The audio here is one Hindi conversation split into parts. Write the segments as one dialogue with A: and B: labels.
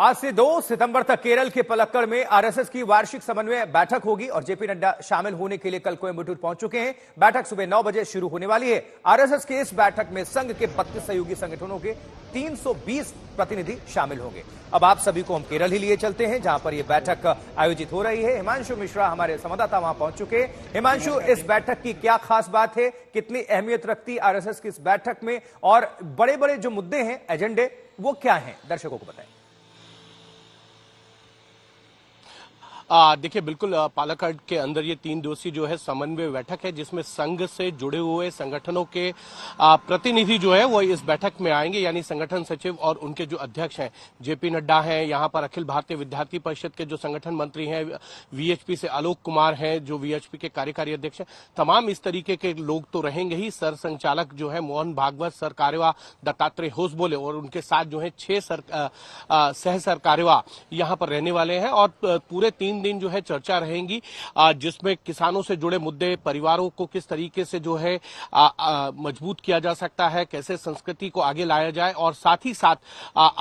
A: आज से 2 सितंबर तक केरल के पलक्कड़ में आरएसएस की वार्षिक समन्वय बैठक होगी और जेपी नड्डा शामिल होने के लिए कल कोयम्बटूर पहुंच चुके हैं बैठक सुबह 9 बजे शुरू होने वाली है आरएसएस के इस बैठक में संघ के बत्तीस सहयोगी संगठनों के 320 प्रतिनिधि शामिल होंगे अब आप सभी को हम केरल ही लिए चलते हैं जहां पर यह बैठक आयोजित हो रही है हिमांशु मिश्रा हमारे संवाददाता वहां पहुंच चुके हैं हिमांशु इस बैठक की क्या खास बात है कितनी अहमियत रखती आरएसएस की इस बैठक में और बड़े बड़े जो मुद्दे हैं एजेंडे वो क्या है दर्शकों
B: को बताएं देखिए बिल्कुल पालाकड़ के अंदर ये तीन दिवसीय जो है समन्वय बैठक है जिसमें संघ से जुड़े हुए संगठनों के प्रतिनिधि जो है वो इस बैठक में आएंगे यानी संगठन सचिव और उनके जो अध्यक्ष हैं जेपी नड्डा हैं यहाँ पर अखिल भारतीय विद्यार्थी परिषद के जो संगठन मंत्री हैं वीएचपी से आलोक कुमार हैं जो वीएचपी के कार्यकारी अध्यक्ष हैं तमाम इस तरीके के लोग तो रहेंगे ही सर संचालक जो है मोहन भागवत सर कार्यवाह दत्तात्रेय होसबोले और उनके साथ जो है छह सर, सह सरकारवा यहाँ पर रहने वाले हैं और पूरे तीन दिन जो है चर्चा रहेगी जिसमें किसानों से जुड़े मुद्दे परिवारों को किस तरीके से जो है मजबूत किया जा सकता है कैसे संस्कृति को आगे लाया जाए और साथ ही साथ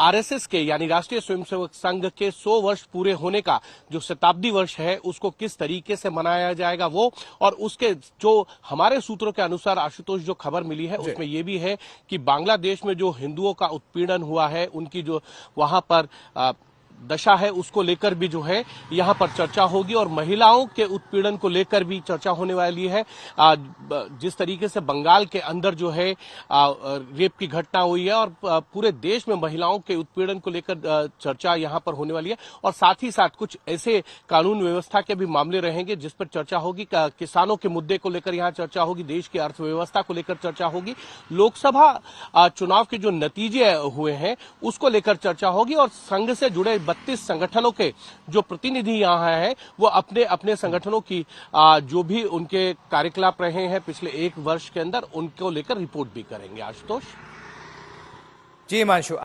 B: आरएसएस के यानी राष्ट्रीय स्वयंसेवक संघ के 100 वर्ष पूरे होने का जो शताब्दी वर्ष है उसको किस तरीके से मनाया जाएगा वो और उसके जो हमारे सूत्रों के अनुसार आशुतोष जो खबर मिली है उसमें यह भी है कि बांग्लादेश में जो हिंदुओं का उत्पीड़न हुआ है उनकी जो वहां पर दशा है उसको लेकर भी जो है यहाँ पर चर्चा होगी और महिलाओं के उत्पीड़न को लेकर भी चर्चा होने वाली है जिस तरीके से बंगाल के अंदर जो है रेप की घटना हुई है और पूरे देश में महिलाओं के उत्पीड़न को लेकर चर्चा यहाँ पर होने वाली है और साथ ही साथ कुछ ऐसे कानून व्यवस्था के भी मामले रहेंगे जिस पर चर्चा होगी किसानों के मुद्दे को लेकर यहाँ चर्चा होगी देश की अर्थव्यवस्था को लेकर चर्चा होगी लोकसभा चुनाव के जो नतीजे हुए हैं उसको लेकर चर्चा होगी और संघ से जुड़े बत्तीस संगठनों के जो प्रतिनिधि यहाँ हैं वो अपने अपने संगठनों की जो भी उनके कार्यकलाप रहे हैं पिछले एक वर्ष के अंदर उनको लेकर रिपोर्ट भी करेंगे आशुतोष जी मानशु